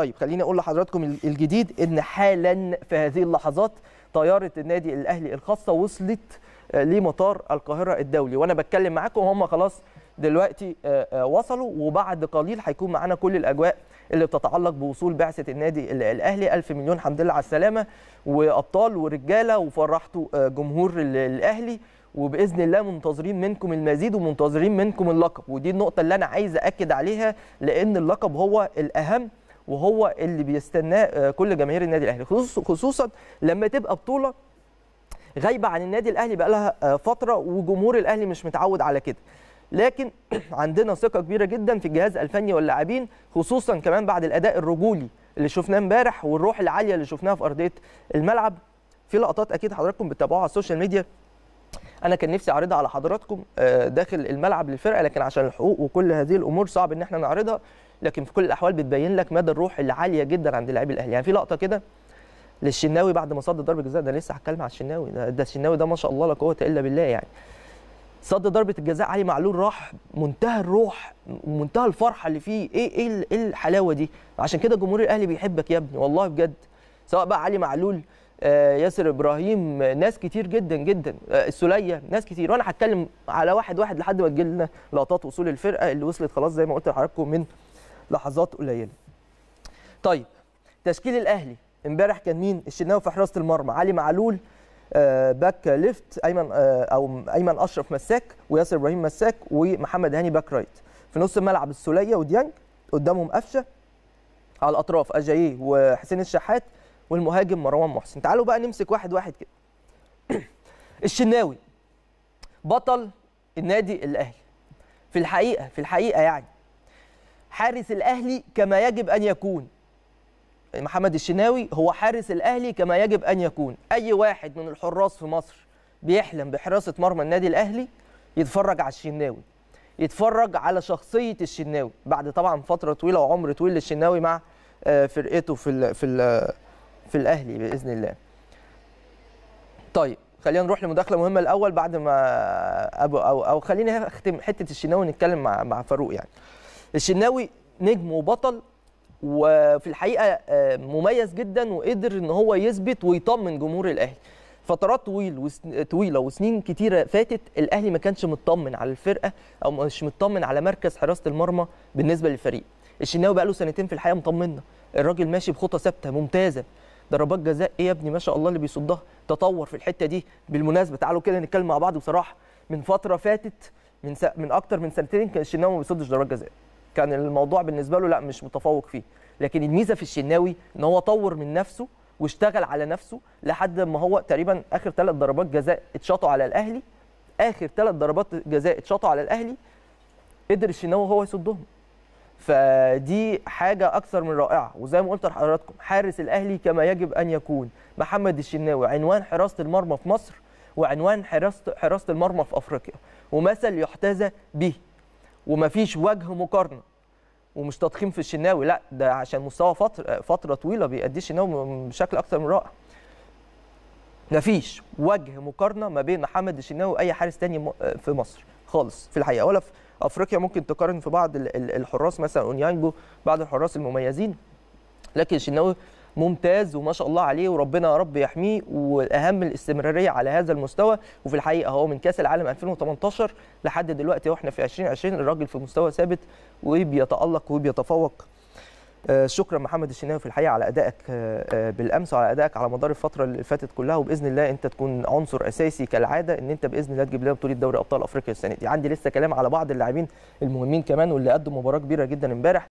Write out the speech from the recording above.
طيب خليني اقول لحضراتكم الجديد ان حالا في هذه اللحظات طياره النادي الاهلي الخاصه وصلت آه، لمطار القاهره الدولي وانا بتكلم معاكم هم خلاص دلوقتي آه، آه، وصلوا وبعد قليل هيكون معانا كل الاجواء اللي بتتعلق بوصول بعثه النادي الاهلي الف مليون حمد لله على السلامه وابطال ورجاله وفرحتوا جمهور الاهلي وباذن الله منتظرين منكم المزيد ومنتظرين منكم اللقب ودي النقطه اللي انا عايز اكد عليها لان اللقب هو الاهم وهو اللي بيستناه آه، كل جماهير النادي الاهلي خصوصا لما تبقى بطوله غايبه عن النادي الاهلي بقى لها آه، فتره وجمهور الاهلي مش متعود على كده لكن عندنا ثقه كبيره جدا في الجهاز الفني واللاعبين خصوصا كمان بعد الاداء الرجولي اللي شفناه امبارح والروح العاليه اللي شفناها في ارضيه الملعب في لقطات اكيد حضراتكم بتتابعوها على السوشيال ميديا انا كان نفسي اعرضها على حضراتكم آه، داخل الملعب للفرقه لكن عشان الحقوق وكل هذه الامور صعب ان احنا نعرضها لكن في كل الاحوال بتبين لك مدى الروح العاليه جدا عند لاعبي الاهلي يعني في لقطه كده للشناوي بعد ما صد ضربه جزاء ده لسه هتكلم على الشناوي ده, ده الشناوي ده ما شاء الله لا قوه الا بالله يعني صد ضربه الجزاء علي معلول راح منتهى الروح ومنتهى الفرحه اللي فيه ايه ايه ايه الحلاوه دي عشان كده جمهور الاهلي بيحبك يا ابني والله بجد سواء بقى علي معلول آه ياسر ابراهيم آه، ناس كتير جدا جدا آه ناس كتير وانا هتكلم على واحد واحد لحد ما تجي لنا لقطات وصول الفرقه اللي وصلت خلاص زي ما قلت لحضراتكم من لحظات قليله طيب تشكيل الاهلي امبارح كان مين الشناوي في حراسه المرمى علي معلول آه، باك ليفت ايمن آه، او ايمن اشرف مساك وياسر ابراهيم مساك ومحمد هاني باك رايت في نص الملعب السوليه وديانج قدامهم قفشه على الاطراف اجاييه وحسين الشحات والمهاجم مروان محسن تعالوا بقى نمسك واحد واحد كده الشناوي بطل النادي الاهلي في الحقيقه في الحقيقه يعني حارس الاهلي كما يجب ان يكون محمد الشناوي هو حارس الاهلي كما يجب ان يكون اي واحد من الحراس في مصر بيحلم بحراسه مرمى النادي الاهلي يتفرج على الشناوي يتفرج على شخصيه الشناوي بعد طبعا فتره طويله وعمر طويل للشناوي مع آه، فرقته في الـ في الـ في الاهلي باذن الله طيب خلينا نروح لمداخله مهمه الاول بعد ما ابو او او خليني اختم حته الشناوي نتكلم مع مع فاروق يعني الشناوي نجم وبطل وفي الحقيقه آه، مميز جدا وقدر ان هو يثبت ويطمن جمهور الاهلي فترات طويل وسن... طويله وسنين كتيره فاتت الاهلي ما كانش مطمن على الفرقه او مش مطمن على مركز حراسه المرمى بالنسبه للفريق الشناوي بقى له سنتين في الحقيقه مطمنا الراجل ماشي بخطى ثابته ممتازه ضربات جزاء ايه يا ابني ما شاء الله اللي بيصدها تطور في الحته دي بالمناسبه تعالوا كده نتكلم مع بعض بصراحه من فتره فاتت من س... من اكتر من سنتين كان الشناوي ما بيصدش ضربات جزاء كان الموضوع بالنسبه له لا مش متفوق فيه لكن الميزه في الشناوي ان هو طور من نفسه واشتغل على نفسه لحد ما هو تقريبا اخر ثلاث ضربات جزاء اتشاطوا على الاهلي اخر ثلاث ضربات جزاء اتشاطوا على الاهلي قدر الشناوي هو يصدهم فدي حاجه اكثر من رائعه وزي ما قلت لحضراتكم حارس الاهلي كما يجب ان يكون محمد الشناوي عنوان حراسه المرمى في مصر وعنوان حراسه حراسه المرمى في افريقيا ومثل يحتذى به ومفيش وجه مقارنه ومش تضخيم في الشناوي لا ده عشان مستوى فتره فتره طويله بيأدي الشناوي بشكل اكثر من رائع مفيش وجه مقارنه ما بين محمد الشناوي واي حارس تاني في مصر خالص في الحقيقه ولا في افريقيا ممكن تقارن في بعض الحراس مثلا اونيانجو بعض الحراس المميزين لكن الشناوي ممتاز وما شاء الله عليه وربنا يا رب يحميه والاهم الاستمراريه على هذا المستوى وفي الحقيقه هو من كاس العالم 2018 لحد دلوقتي واحنا في 2020 الراجل في مستوى ثابت وبيتالق وبيتفوق آه، شكرا محمد الشناوي في الحقيقه على ادائك آه، آه، بالامس وعلى ادائك على مدار الفتره اللي فاتت كلها وباذن الله انت تكون عنصر اساسي كالعاده ان انت باذن الله تجيب لنا بطوله دوري ابطال افريقيا السنه دي عندي لسه كلام على بعض اللاعبين المهمين كمان واللي قدموا مباراه كبيره جدا امبارح